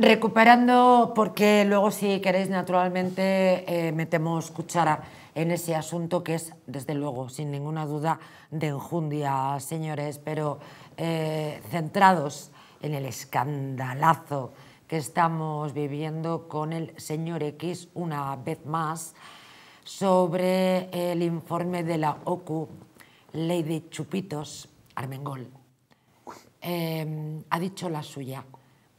Recuperando, porque luego si queréis naturalmente eh, metemos cuchara en ese asunto que es, desde luego, sin ninguna duda, de enjundia, señores, pero eh, centrados en el escandalazo que estamos viviendo con el señor X una vez más sobre el informe de la OCU, Ley de Chupitos, Armengol. Eh, ha dicho la suya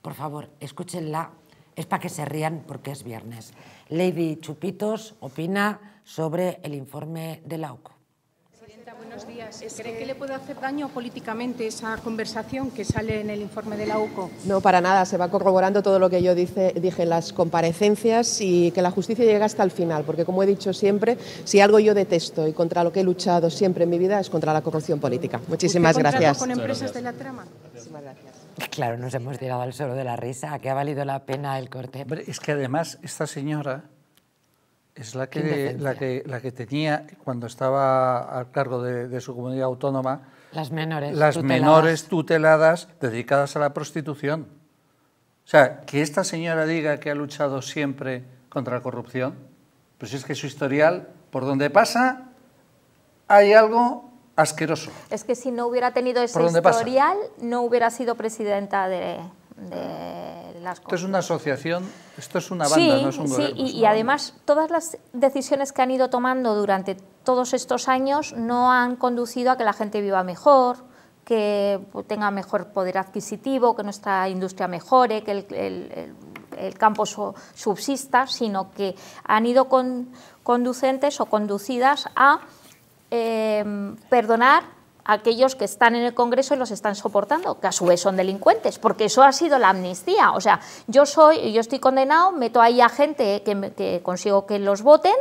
por favor, escúchenla, es para que se rían porque es viernes. Lady Chupitos opina sobre el informe de la buenos días. ¿Cree que le puede hacer daño políticamente esa conversación que sale en el informe de la UCO? No, para nada. Se va corroborando todo lo que yo dije en las comparecencias y que la justicia llega hasta el final. Porque, como he dicho siempre, si algo yo detesto y contra lo que he luchado siempre en mi vida es contra la corrupción política. Muchísimas gracias. con empresas de la trama? Muchísimas gracias. Pues claro, nos hemos llegado al solo de la risa. ¿A qué ha valido la pena el corte? Es que además esta señora es la que, la que, la que tenía cuando estaba al cargo de, su comunidad autónoma. Las menores. Las tuteladas. menores tuteladas dedicadas a la prostitución. O sea, que esta señora diga que ha luchado siempre contra la corrupción, pues es que su historial, por donde pasa, hay algo asqueroso. Es que si no hubiera tenido ese historial, no hubiera sido presidenta de, de Esto es una asociación, esto es una banda, no es un gobierno. Sí, y, además todas las decisiones que han ido tomando durante todos estos años no han conducido a que la gente viva mejor, que tenga mejor poder adquisitivo, que nuestra industria mejore, que el, campo subsista, sino que han ido con, conducentes o conducidas a eh, perdonar aquellos que están en el Congreso y los están soportando, que a su vez son delincuentes, porque eso ha sido la amnistía. O sea, yo soy, yo estoy condenado, meto ahí a gente que, que consigo que los voten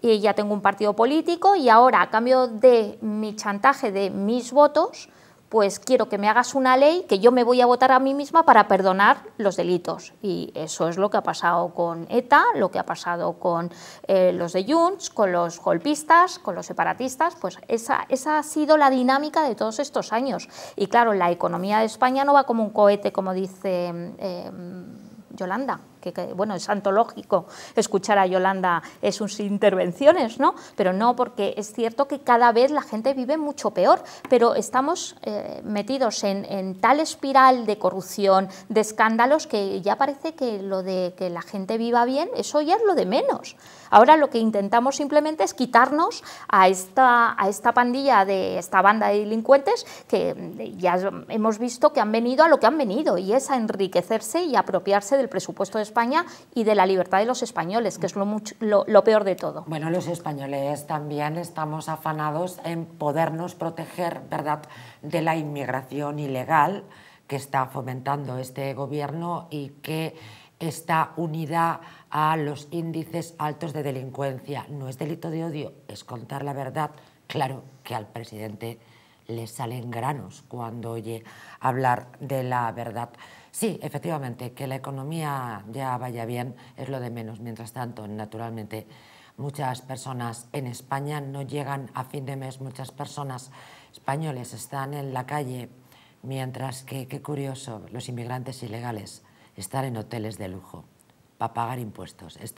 y ya tengo un partido político y ahora a cambio de mi chantaje de mis votos pues quiero que me hagas una ley que yo me voy a votar a mí misma para perdonar los delitos. Y eso es lo que ha pasado con ETA, lo que ha pasado con eh, los de Junts, con los golpistas, con los separatistas, pues esa, esa ha sido la dinámica de todos estos años. Y claro, la economía de España no va como un cohete, como dice eh, Yolanda que, bueno, es antológico escuchar a Yolanda en sus intervenciones, ¿no? Pero no, porque es cierto que cada vez la gente vive mucho peor, pero estamos eh, metidos en, tal espiral de corrupción, de escándalos, que ya parece que lo de que la gente viva bien, eso ya es lo de menos. Ahora lo que intentamos simplemente es quitarnos a esta, a esta pandilla de esta banda de delincuentes que eh, ya hemos visto que han venido a lo que han venido y es a enriquecerse y apropiarse del presupuesto de España y de la libertad de los españoles, que es lo, peor de todo. Bueno, los españoles también estamos afanados en podernos proteger, ¿verdad?, de la inmigración ilegal que está fomentando este gobierno y que está unida a los índices altos de delincuencia. No es delito de odio, es contar la verdad. Claro que al presidente le salen granos cuando oye hablar de la verdad. Sí, efectivamente, que la economía ya vaya bien es lo de menos. Mientras tanto, naturalmente, muchas personas en España no llegan a fin de mes, muchas personas españoles están en la calle, mientras que, qué curioso, los inmigrantes ilegales están en hoteles de lujo para pagar impuestos.